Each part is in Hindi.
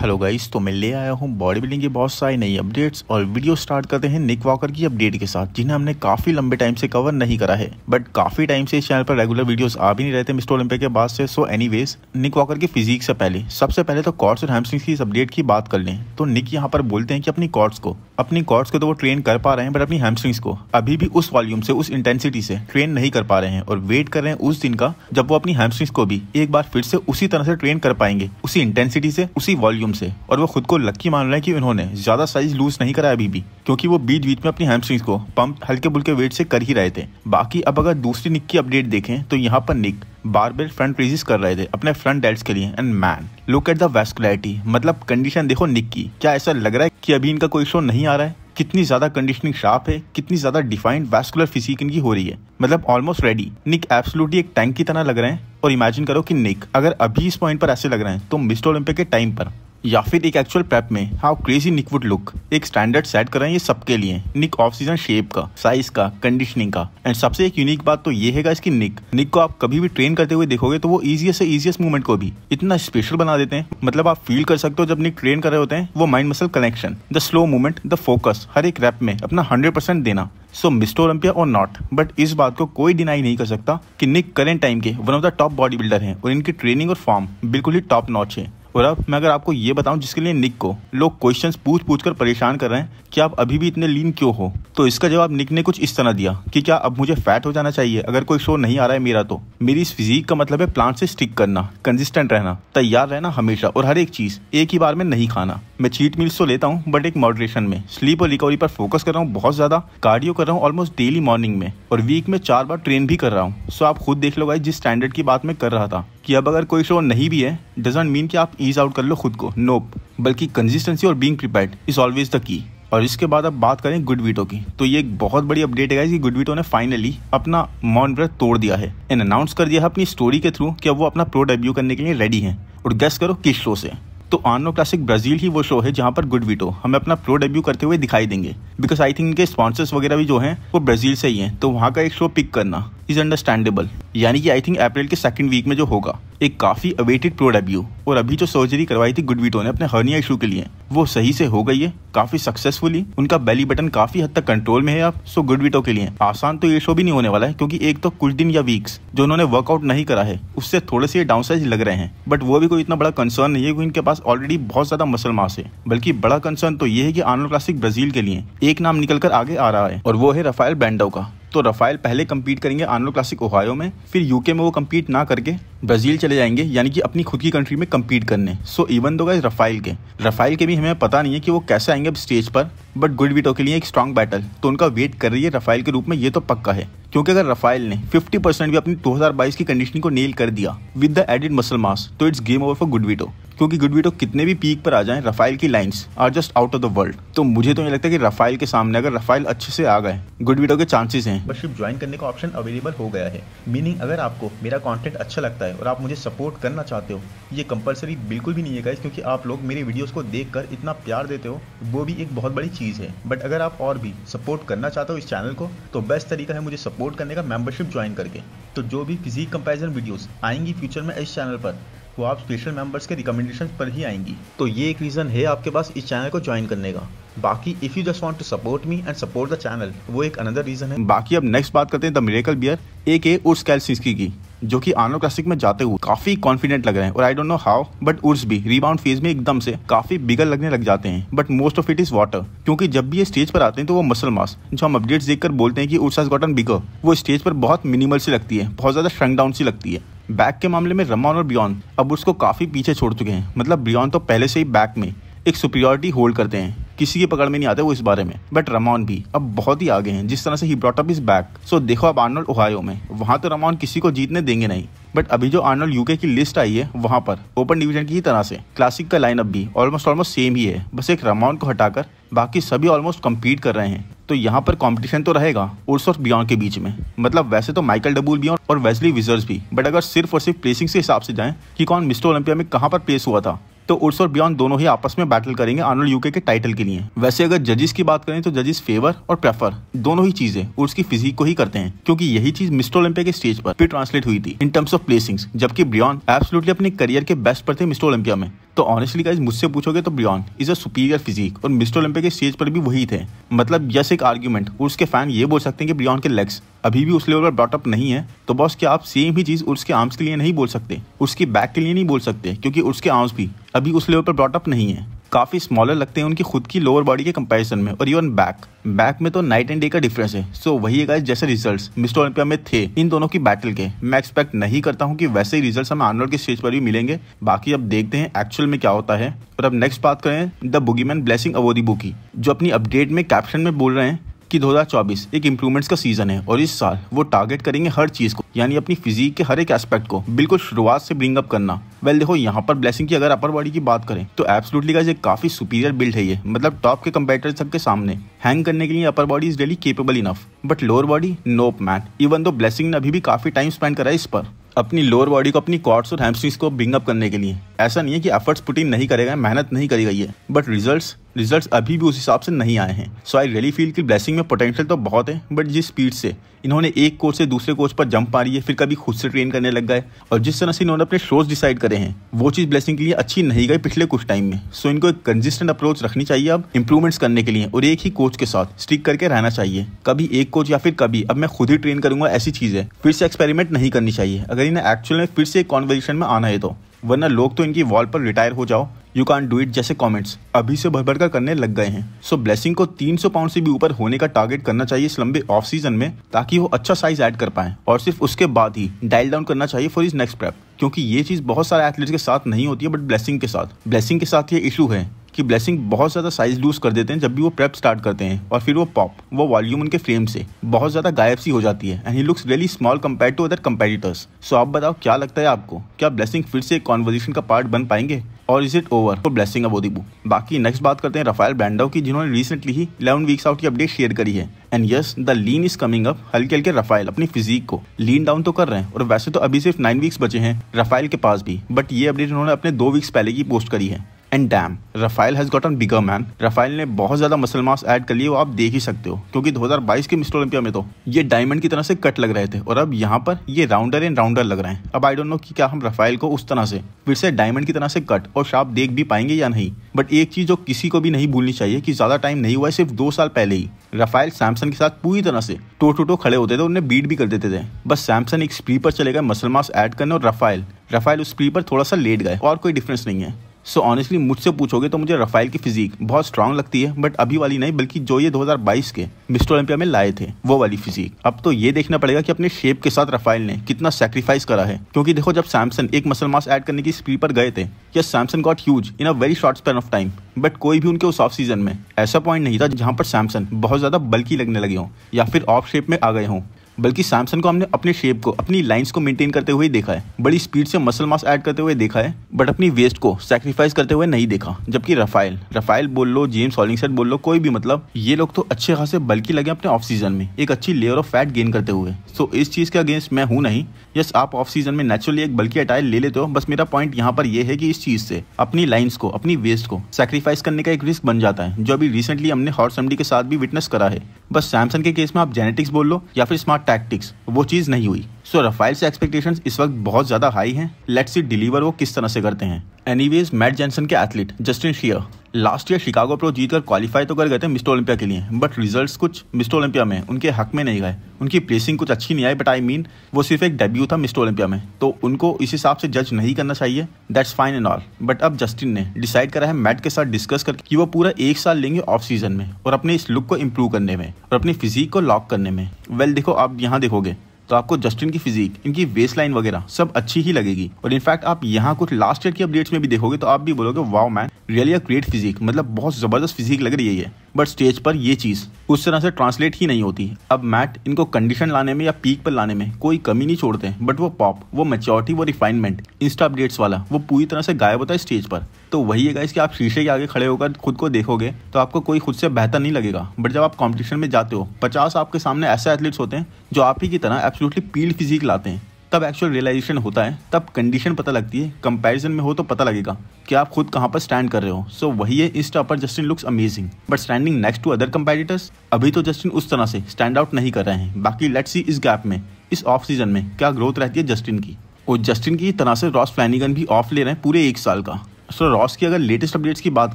हेलो गाइस तो मैं ले आया हूँ बॉडी बिल्डिंग की बहुत सारी नई अपडेट्स और वीडियो स्टार्ट करते हैं निक वॉकर की अपडेट के साथ जिन्हें हमने काफी लंबे टाइम से कवर नहीं करा है बट काफी टाइम से इस चैनल पर रेगुलर वीडियोस आ भी नहीं रहते मिस्टर ओलंपिक के बाद से सो एनीवेज निक वॉकर की फिजिक्स से पहले सबसे पहले तो कॉर्ड्स और हैमस्ट्रिंग्स की इस अपडेट की बात कर ले तो निक यहाँ पर बोलते हैं कि अपनी कॉर्ड्स को अपनी कॉर्ड्स को तो वो ट्रेन कर पा रहे हैं बट अपनी हैमस्ट्रिंग्स को अभी भी उस वॉल्यूम से उस इंटेंसिटी से ट्रेन नहीं कर पा रहे हैं और वेट कर रहे हैं उस दिन का जब वो अपनी हैमस्ट्रिंग्स को भी एक बार फिर से उसी तरह से ट्रेन कर पाएंगे उसी इंटेंसिटी से उसी वॉल्यूम प्रॉब्लम से और वो खुद को लक्की मान रहे हैं कि उन्होंने ज़्यादा साइज लूज नहीं कराया अभी भी क्योंकि वो बीच बीच में अपनी हैमस्ट्रिंग्स को पंप हल्के बुल्के वेट से कर ही रहे थे बाकी अब अगर दूसरी निक की अपडेट देखें तो यहाँ पर निक बार बार फ्रंट रेजिस कर रहे थे अपने फ्रंट डेट्स के लिए and man look at the vascularity मतलब कंडीशन देखो निक की क्या ऐसा लग रहा है की अभी इनका कोई शो नहीं आ रहा है कितनी ज्यादा कंडीशनिंग शार्प है कितनी ज्यादा डिफाइंड वैस्कुलर फिजिक इनकी हो रही है मतलब ऑलमोस्ट रेडी निक एब्सोल्युटली एक टैंक की तरह लग रहे हैं और इमेजिन करो कि निक अगर अभी इस पॉइंट पर ऐसे लग रहे हैं तो मिस्टर ओलंपिक के टाइम पर या फिर एक एक्चुअल पैप में how crazy Nick would look एक स्टैंडर्ड सेट करें ये सबके लिए निक ऑफ सीजन शेप का साइज का कंडीशनिंग का एंड सबसे एक यूनिक बात तो ये है इसकी निक निक को आप कभी भी ट्रेन करते हुए देखोगे तो वो इजिएस्ट से इजिएस्ट मूवमेंट को भी इतना स्पेशल बना देते हैं मतलब आप फील कर सकते हो जब निक ट्रेन कर रहे होते हैं वो mind muscle connection the slow movement the focus हर एक रैप में अपना हंड्रेड देना सो मिस्टर ओलंपिया और नॉट बट इस बात को कोई डिनाई नहीं कर सकता कि निक करेंट टाइम के one of the top bodybuilder हैं और इनकी ट्रेनिंग और फॉर्म बिल्कुल ही टॉप नॉच है हो रहा मैं अगर आपको ये बताऊं जिसके लिए निक को लोग क्वेश्चंस पूछ पूछ कर परेशान कर रहे हैं कि आप अभी भी इतने लीन क्यों हो तो इसका जवाब निक ने कुछ इस तरह दिया कि क्या अब मुझे फैट हो जाना चाहिए अगर कोई शो नहीं आ रहा है मेरा तो मेरी इस फिजिक का मतलब है प्लान से स्टिक करना कंसिस्टेंट रहना तैयार रहना हमेशा और हर एक चीज एक ही बार में नहीं खाना मैं चीट मील्स तो लेता हूँ बट एक मॉडरेशन में स्लीप और रिकवरी पर फोकस कर रहा हूँ बहुत ज्यादा कार्डियो कर रहा हूँ ऑलमोस्ट डेली मॉर्निंग में और वीक में चार बार ट्रेन भी कर रहा हूँ सो आप खुद देख लो भाई जिस स्टैंडर्ड की बात मैं कर रहा था कि अब अगर कोई शो नहीं भी है डजेंट मीन कि आप ईज आउट कर लो खुद को नोप nope. बल्कि कंसिस्टेंसी और being prepared is always the key और इसके बाद अब बात करें गुड वीटो की तो ये एक बहुत बड़ी अपडेट है कि वीटो ने फाइनली अपना मौन व्रत तोड़ दिया है एंड अनाउंस कर दिया है अपनी स्टोरी के थ्रू कि अब वो अपना प्रो डेब्यू करने के लिए रेडी हैं और गेस करो किस शो से तो आनो क्लासिक ब्राजील ही वो शो है जहाँ पर गुड वीटो हमें अपना प्रो डेब्यू करते हुए दिखाई देंगे बिकॉज आई थिंक इनके स्पॉन्सर्स वगैरह भी जो है वो ब्राजील से ही है तो वहाँ का एक शो पिक करना इज अंडरस्टैंडेबल यानी कि आई थिंक अप्रैल के सेकंड वीक में जो होगा एक काफी अवेटेड प्रो डेब्यू और अभी जो सर्जरी करवाई थी गुडविटो ने अपने हर्निया इशू के लिए वो सही से हो गई है काफी सक्सेसफुली उनका बेली बटन काफी हद तक कंट्रोल में है आप सो गुडविटो के लिए आसान तो ये शो भी नहीं होने वाला है क्योंकि एक तो कुछ दिन या वीक्स जो उन्होंने वर्कआउट नहीं करा है उससे थोड़े से डाउन साइज लग रहे हैं बट वो भी कोई इतना बड़ा कंसर्न नहीं है क्योंकि इनके पास ऑलरेडी बहुत ज्यादा मसल मास है बल्कि बड़ा कंसर्न तो ये है की आर्नोल क्लासिक ब्राजील के लिए एक नाम निकल कर आगे आ रहा है और वो है रफायल बैंडो का तो रफाइल पहले कम्पीट करेंगे आनलो क्लासिक ओहायो में फिर यूके में वो कम्पीट ना करके ब्राज़ील चले जाएंगे यानी कि अपनी खुद की कंट्री में कम्पीट करने सो इवन दो गाइज रफ़ाइल के रफ़ाइल के भी हमें पता नहीं है कि वो कैसे आएंगे अब स्टेज पर बट गुड विटो के लिए एक स्ट्रॉन्ग बैटल तो उनका वेट कर रही है रफ़ाइल के रूप में ये तो पक्का है क्योंकि अगर रफ़ाइल ने 50 परसेंट भी अपनी 2022 की कंडीशनिंग को नेल कर दिया with the added muscle mass तो इट्स गेम ओवर फॉर गुडविटो क्योंकि गुडविटो कितने भी पीक पर आ जाएं रफाइल की lines are just out of the world तो मुझे तो नहीं लगता कि रफाइल के सामने अगर रफाइल अच्छे से आ गए गुडविटो के चांसेस हैं ज्वाइन करने का ऑप्शन अवेलेबल हो गया है मीनिंग अगर आपको मेरा कॉन्टेंट अच्छा लगता है है और आप मुझे सपोर्ट करना चाहते हो ये कंपलसरी बिल्कुल भी नहीं है गाइज क्योंकि आप लोग मेरे वीडियोस को देखकर इतना प्यार देते हो वो भी एक बहुत बड़ी चीज़ है बट अगर आप और भी सपोर्ट करना चाहते हो इस चैनल को तो बेस्ट तरीका है मुझे सपोर्ट करने का मेम्बरशिप ज्वाइन करके तो जो भी किसी कंपेरिजन वीडियोज़ आएंगी फ्यूचर में इस चैनल पर वो आप स्पेशल मेंबर्स के रिकमेंडेशन पर ही आएंगी तो ये एक रीज़न है आपके पास इस चैनल को ज्वाइन करने का बाकी if you just want to support me and support the channel वो एक अनदर रीज़न है बाकी अब नेक्स्ट बात करते हैं द मिरेकल बियर ए के उर्स कैलसिस्की की जो कि आनो क्लासिक में जाते हुए काफी कॉन्फिडेंट लग रहे हैं और I don't know how but Urs भी रीबाउंड फेज में एकदम से काफी बिगड़ लगने लग जाते हैं but most of it is water क्योंकि जब भी ये स्टेज पर आते हैं तो वो मसल मास जो हम अपडेट देखकर बोलते हैं कि उर्स हैज गॉटन बिगर वो स्टेज पर बहुत मिनिमल सी लगती है बहुत ज्यादा श्रंक डाउन सी लगती है बैक के मामले में रमान और बियॉन अब उसको काफी पीछे छोड़ चुके हैं मतलब बियॉन तो पहले से ही बैक में एक सुपीरियॉरिटी होल्ड करते हैं किसी की पकड़ में नहीं आते वो इस बारे में बट रमॉन भी अब बहुत ही आगे हैं जिस तरह से ही brought up is back so देखो अब आर्नोल्ड ओहायो में वहां तो रमॉन किसी को जीतने देंगे नहीं बट अभी जो आर्नोल्ड यूके की लिस्ट आई है वहां पर ओपन डिवीजन की ही तरह से क्लासिक का लाइनअप भी ऑलमोस्ट ऑलमोस्ट सेम ही है बस एक रमॉन को हटाकर बाकी सभी ऑलमोस्ट कम्पीट कर रहे हैं तो यहाँ पर कंपटीशन तो रहेगा उर्स और बियॉन के बीच में मतलब वैसे तो माइकल डबूल बियॉन और वेस्ली विजर्स भी बट अगर सिर्फ और सिर्फ प्लेसिंग के हिसाब से जाएं कि कौन मिस्टर ओलंपिया में कहाँ पर प्लेस हुआ था तो उर्स और बियॉन्ड दोनों ही आपस में बैटल करेंगे आर्नोल्ड यूके के टाइटल के लिए वैसे अगर जजेस की बात करें तो जजेस फेवर और प्रेफर दोनों ही चीजें उर्स की फिजिक को ही करते हैं क्योंकि यही चीज मिस्टर ओलंपिया के स्टेज पर भी ट्रांसलेट हुई थी इन टर्म्स ऑफ प्लेसिंग जबकि ब्रियॉन एब्सोल्युटली अपने करियर के बेस्ट पर थे मिस्टर ओलंपिया में तो ऑनेस्टली गाइज मुझसे पूछोगे तो Breon is a superior physique और मिस्टर ओलंपिया के स्टेज पर भी वही थे मतलब यस एक आर्ग्यूमेंट उसके फैन ये बोल सकते हैं कि ब्रियॉन के लेग्स अभी भी उस लेवल पर ब्रॉटअप नहीं है तो बॉस क्या आप सेम ही चीज़ उसके आर्म्स के लिए नहीं बोल सकते उसकी बैक के लिए नहीं बोल सकते क्योंकि उसके आर्म्स भी अभी उस लेवल पर ब्रॉटअप नहीं है काफ़ी स्मॉलर लगते हैं उनकी खुद की लोअर बॉडी के कंपैरिजन में और इवन बैक बैक में तो नाइट एंड डे का डिफरेंस है सो वही है जैसे रिजल्ट्स मिस्टर ओलंपिया में थे इन दोनों की बैटल के मैं एक्सपेक्ट नहीं करता हूं कि वैसे ही रिजल्ट्स हमें आर्नोल्ड के स्टेज पर भी मिलेंगे बाकी अब देखते हैं एक्चुअल में क्या होता है और अब नेक्स्ट बात करें the boogeyman Blessing Awodibu जो अपनी अपडेट में कैप्शन में बोल रहे हैं कि 2024 एक इम्प्रूवमेंट्स का सीजन है और इस साल वो टारगेट करेंगे हर चीज को यानी अपनी फिजिक के हर एक एस्पेक्ट को बिल्कुल शुरुआत से ब्रिंग अप करना वेल well, देखो यहाँ पर ब्लेसिंग की अगर अपर बॉडी की बात करें तो एब्सोल्युटली का काफी सुपीरियर बिल्ड है ये मतलब टॉप के कम्पेटर सबके सामने हैंग करने के लिए upper body is really capable enough but lower body nope man even though Blessing ने अभी भी काफी टाइम स्पेंड करा है इस पर अपनी लोअर बॉडी को अपनी कॉर्ड्स और हैमस्ट्रिंग्स को बिंग अप करने के लिए ऐसा नहीं है कि एफर्ट्स पुट नहीं करेगा मेहनत नहीं करी गई है बट रिजल्ट्स रिजल्ट अभी भी उस हिसाब से नहीं आए हैं सो आई रियली फील कि ब्लेसिंग में पोटेंशियल तो बहुत है बट जिस स्पीड से इन्होंने एक कोच से दूसरे कोच पर जंप मारी है फिर कभी खुद से ट्रेन करने लग गए और जिस तरह से इन्होंने अपने शोज डिसाइड करे हैं वो चीज़ ब्लेसिंग के लिए अच्छी नहीं गई पिछले कुछ टाइम में सो इनको एक कंसिस्टेंट अप्रोच रखनी चाहिए अब इंप्रूवमेंट्स करने के लिए और एक ही कोच के साथ स्टिक करके रहना चाहिए कभी एक कोच या फिर कभी अब मैं खुद ही ट्रेन करूंगा ऐसी चीज़ है फिर से एक्सपेरिमेंट नहीं करनी चाहिए अगर इन्हें एक्चुअल में फिर से एक कॉन्वर्जेशन में आना है तो वरना लोग तो इनकी वॉल पर रिटायर हो जाओ यू कान डू इट जैसे कॉमेंट्स अभी से भर भर कर करने लग गए हैं सो so, ब्लेसिंग को 300 पाउंड से भी ऊपर होने का टारगेट करना चाहिए इस लंबे ऑफ सीजन में ताकि वो अच्छा साइज ऐड कर पाए और सिर्फ उसके बाद ही डायल डाउन करना चाहिए फॉर इज नेक्स्ट प्रेप क्योंकि ये चीज बहुत सारे एथलीट्स के साथ नहीं होती है बट ब्लेसिंग के साथ ब्लेसिंग के साथ ये इशू है कि ब्लेसिंग बहुत ज़्यादा साइज लूज कर देते हैं जब भी वो प्रेप स्टार्ट करते हैं और फिर वो पॉप वो वॉल्यूम उनके फ्रेम से बहुत ज़्यादा गायब सी हो जाती है and he looks really small compare to other competitors so आप बताओ क्या लगता है आपको क्या ब्लेसिंग फिर से कॉन्वर्जेशन का पार्ट बन पाएंगे और is it over for Blessing अब ओदीबू बाकी नेक्स्ट बात करते हैं रफायल ब्रांडो की जिन्होंने रिसेंटली ही इलेवन वीक्स आउट की अपडेट शेयर करी है and yes the lean is coming up हल्के हल्के रफाइल अपनी फिजिक को लीन डाउन तो कर रहे हैं और वैसे तो अभी सिर्फ नाइन वीक्स बचे हैं रफाइल के पास भी बट ये अपडेट उन्होंने अपने दो वीक्स पहले की पोस्ट करी है and damn Rafael has gotten bigger man Rafael ने बहुत ज़्यादा मसल मास ऐड कर लिए वो आप देख ही सकते हो क्योंकि 2022 के मिस्टर ओलंपिया में तो ये डायमंड की तरह से कट लग रहे थे और अब यहाँ पर ये राउंडर एंड राउंडर लग रहे हैं अब आई डोंट नो कि क्या हम रफाइल को उस तरह से फिर से डायमंड की तरह से कट और शार्प देख भी पाएंगे या नहीं बट एक चीज़ जो किसी को भी नहीं भूलनी चाहिए कि ज़्यादा टाइम नहीं हुआ है सिर्फ दो साल पहले ही रफाइल सैमसन के साथ पूरी तरह से टो टो टो खड़े होते थे उन्हें बीट भी कर देते थे बस सैमसन एक स्प्री पर चले गए मसल मास ऐड करने और रफाइल रफाइल उस स्प्री पर थोड़ा सा लेट गए और कोई डिफरेंस नहीं है सो ऑनेस्टली मुझसे पूछोगे तो मुझे रफाइल की फिजिक बहुत स्ट्रांग लगती है बट अभी वाली नहीं बल्कि जो ये 2022 के मिस्टर ओलंपिया में लाए थे वो वाली फिजिक अब तो ये देखना पड़ेगा कि अपने शेप के साथ रफाइल ने कितना सेक्रीफाइस करा है क्योंकि देखो जब सैमसन एक मसल मास एड करने की स्पीड पर गए थे या Samson got huge in a very short span of time but कोई भी उनके उस ऑफ सीजन में ऐसा पॉइंट नहीं था जहाँ पर सैमसन बहुत ज्यादा बल्कि लगने लगे हों या फिर ऑफ शेप में आ गए हों बल्कि सैमसंग को हमने अपने शेप को अपनी लाइंस को मेंटेन करते हुए देखा है बड़ी स्पीड से मसल मास ऐड करते हुए देखा है बट अपनी वेस्ट को सेक्रीफाइस करते हुए नहीं देखा जबकि रफाइल रफाइल बोल लो जेम्स सेट बोल लो कोई भी मतलब ये लोग तो अच्छे खासे बल्कि लगे अपने ऑफ सीजन में एक अच्छी लेयर ऑफ फैट गेन करते हुए सो so, इस चीज के अगेंस्ट मैं हूँ नहीं यस आप ऑफ सीजन में नेचुरली एक बल्कि अटाइल ले लेते हो बस मेरा पॉइंट यहाँ पर यह है कि इस चीज से अपनी लाइन्स को अपनी वेस्ट को सेक्रीफाइस करने का एक रिस्क बन जाता है जो अभी रिसेंटली हमने हॉर्स एमडी के साथ भी विटनेस करा है बस सैमसंग के केस में आप जेनेटिक्स बोल लो या फिर स्मार्ट टैक्टिक्स वो चीज़ नहीं हुई सो रफाइल से एक्सपेक्टेशन इस वक्त बहुत ज़्यादा हाई हैं लेट्स सी डिलीवर वो किस तरह से करते हैं एनीवेज मैट जैनसन के athlete Justin Shier last year Chicago Pro जीतकर क्वालिफाई तो कर गए थे मिस्टर ओलंपिया के लिए बट रिजल्ट्स कुछ मिस्टर ओलंपिया में उनके हक में नहीं गए उनकी प्लेसिंग कुछ अच्छी नहीं आई बट आई मीन वो सिर्फ एक डेब्यू था मिस्टर ओलंपिया में तो उनको इस हिसाब से जज नहीं करना चाहिए that's fine and all but अब जस्टिन ने डिसाइड करा है मैट के साथ डिस्कस करके कि वो पूरा एक साल लेंगे ऑफ सीजन में और अपने इस लुक को इम्प्रूव करने में और अपनी फिजिक को लॉक करने में वेल well, देखो आप यहाँ देखोगे तो आपको जस्टिन की फिजिक इनकी वेस्ट लाइन वगैरह सब अच्छी ही लगेगी और इनफैक्ट आप यहाँ कुछ लास्ट ईयर की अपडेट्स में भी देखोगे तो आप भी बोलोगे wow man really a great physique मतलब बहुत जबरदस्त फिजिक लग रही है बट स्टेज पर ये चीज उस तरह से ट्रांसलेट ही नहीं होती अब मैट इनको कंडीशन लाने में या पीक पर लाने में कोई कमी नहीं छोड़ते बट वो पॉप वो मेच्योरिटी वो रिफाइनमेंट इंस्टा अपडेट्स वाला वो पूरी तरह से गायब होता है स्टेज पर तो वही है गाइस कि आप शीशे के आगे खड़े होकर खुद को देखोगे तो आपको कोई खुद से बेहतर नहीं लगेगा बट जब आप कॉम्पिटिशन में जाते हो पचास आपके सामने ऐसे एथलीट्स होते हैं जो आप ही की तरह एब्सोल्युटली पील फिजिक लाते हैं तब एक्चुअल रियलाइजेशन होता है तब कंडीशन पता लगती है कंपैरिजन में हो तो पता लगेगा कि आप खुद कहां पर स्टैंड कर रहे हो सो so, वही है इस टॉप पर Justin looks amazing but standing next to other competitors अभी तो जस्टिन उस तरह से स्टैंड आउट नहीं कर रहे हैं बाकी लेट्स सी इस गैप में इस ऑफ सीजन में क्या ग्रोथ रहती है जस्टिन की और जस्टिन की तरह से रॉस फ्लैनिगन भी ऑफ ले रहे हैं पूरे एक साल का सो so, रॉस की अगर लेटेस्ट अपडेट्स की बात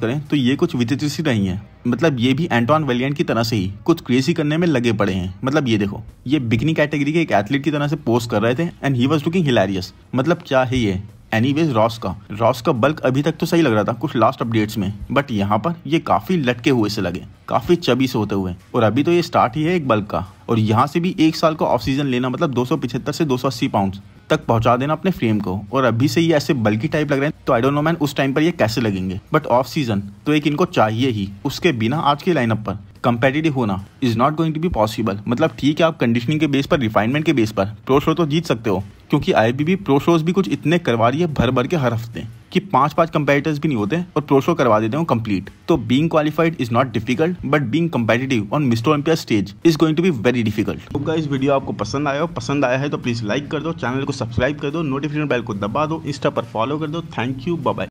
करें तो ये कुछ विचित्र सी नहीं है मतलब ये भी एंटोन वेलियंट की तरह से ही कुछ क्रेजी करने में लगे पड़े हैं मतलब ये देखो ये बिकनी कैटेगरी के एक एथलीट की तरह से पोस्ट कर रहे थे and he was looking hilarious मतलब क्या है ये वेज रॉस का रॉस का बल्क अभी तक तो सही लग रहा था कुछ लास्ट अपडेट्स में बट यहाँ पर ये काफी लटके हुए से लगे काफी चबी से होते हुए और अभी तो ये स्टार्ट ही है एक बल्क का और यहाँ से भी एक साल का ऑफ सीजन लेना मतलब दो से दो पाउंड तक पहुंचा देना अपने फ्रेम को और अभी से ये ऐसे बल्कि टाइप लग रहे हैं तो आई डोंट नो मैन उस टाइम पर ये कैसे लगेंगे बट ऑफ सीजन तो एक इनको चाहिए ही उसके बिना आज के लाइनअप पर कम्पेटिटिव होना is not going to be possible मतलब ठीक है आप कंडीशनिंग के बेस पर रिफाइनमेंट के बेस पर प्रो शो तो जीत सकते हो क्योंकि आईबीबी प्रो शोज भी कुछ इतने करवा रही है भर भर के हर हफ्ते कि पांच पांच कंपेटिटर्स भी नहीं होते और प्रो शो करवा देते हैं कंप्लीट तो being qualified is not difficult but being competitive on mister Olympia stage is going to be very difficult तो इस वीडियो आपको पसंद आया हो पसंद आया है तो प्लीज लाइक कर दो चैनल को सब्सक्राइब कर दो नोटिफिकेशन बेल को दबा दो इंस्टा पर फॉलो कर दो थैंक यू बाय